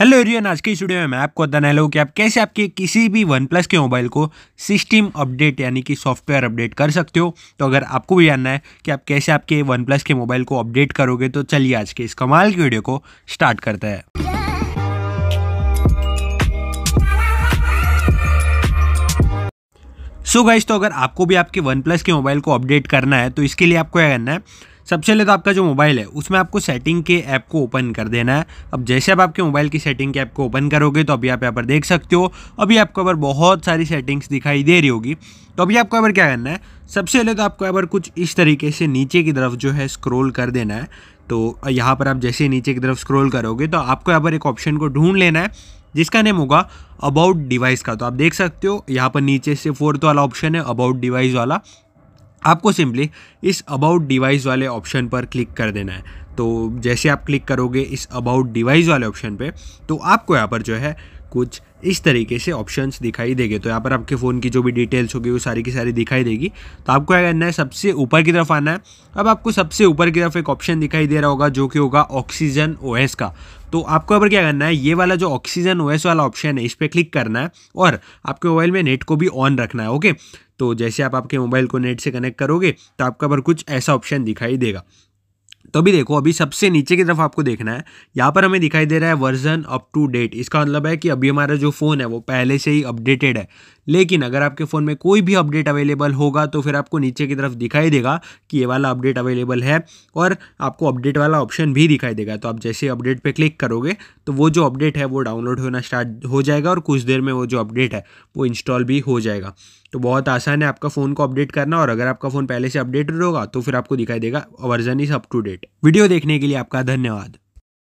hello Ariane आज के studio में मैं आपको बताने लगा कि आप कैसे आपके किसी भी वन प्लस के मोबाइल को सिस्टम अपडेट यानी कि सॉफ्टवेयर अपडेट कर सकते हो तो अगर आपको भी जानना है कि आप कैसे आपके वन प्लस के मोबाइल को अपडेट करोगे तो चलिए आज के इस कमाल की वीडियो को स्टार्ट करते हैं सो so गाइज तो अगर आपको भी आपके वन प्लस के मोबाइल को अपडेट करना है तो इसके लिए आपको क्या करना है सबसे पहले तो आपका जो मोबाइल है उसमें आपको सेटिंग के ऐप को ओपन कर देना है अब जैसे आप आपके मोबाइल की सेटिंग के ऐप को ओपन करोगे तो अभी आप यहाँ पर देख सकते हो अभी आपको अगर बहुत सारी सेटिंग्स दिखाई दे रही होगी तो अभी आपको अगर क्या करना है सबसे पहले तो आपको अगर कुछ इस तरीके से नीचे की तरफ जो है स्क्रोल कर देना है तो यहाँ पर आप जैसे नीचे की तरफ स्क्रोल करोगे तो आपको यहाँ पर एक ऑप्शन को ढूंढ लेना है जिसका नेम होगा अबाउट डिवाइस का तो आप देख सकते हो यहाँ पर नीचे से फोर्थ वाला ऑप्शन है अबाउट डिवाइस वाला आपको सिंपली इस अबाउट डिवाइस वाले ऑप्शन पर क्लिक कर देना है तो जैसे आप क्लिक करोगे इस अबाउट डिवाइस वाले ऑप्शन पे तो आपको यहाँ पर जो है कुछ इस तरीके से ऑप्शंस दिखाई देंगे तो यहाँ पर आपके फ़ोन की जो भी डिटेल्स होगी वो सारी की सारी दिखाई देगी तो आपको क्या करना है सबसे ऊपर की तरफ आना है अब आपको सबसे ऊपर की तरफ एक ऑप्शन दिखाई दे रहा होगा जो कि होगा ऑक्सीजन ओएस का तो आपको यहाँ पर क्या करना है ये वाला जो ऑक्सीजन ओ वाला ऑप्शन है इस पर क्लिक करना है और आपके मोबाइल में नेट को भी ऑन रखना है ओके तो जैसे आप आपके मोबाइल को नेट से कनेक्ट करोगे तो आपका पर कुछ ऐसा ऑप्शन दिखाई देगा तो अभी देखो अभी सबसे नीचे की तरफ आपको देखना है यहाँ पर हमें दिखाई दे रहा है वर्जन अप टू डेट इसका मतलब है कि अभी हमारा जो फ़ोन है वो पहले से ही अपडेटेड है लेकिन अगर आपके फ़ोन में कोई भी अपडेट अवेलेबल होगा तो फिर आपको नीचे की तरफ दिखाई देगा कि ये वाला अपडेट अवेलेबल है और आपको अपडेट वाला ऑप्शन भी दिखाई देगा तो आप जैसे अपडेट पर क्लिक करोगे तो वो जो अपडेट है वो डाउनलोड होना स्टार्ट हो जाएगा और कुछ देर में वो जो अपडेट है वो इंस्टॉल भी हो जाएगा तो बहुत आसान है आपका फ़ोन को अपडेट करना और अगर आपका फ़ोन पहले से अपडेटेड होगा तो फिर आपको दिखाई देगा version is up to date video देखने के लिए आपका धन्यवाद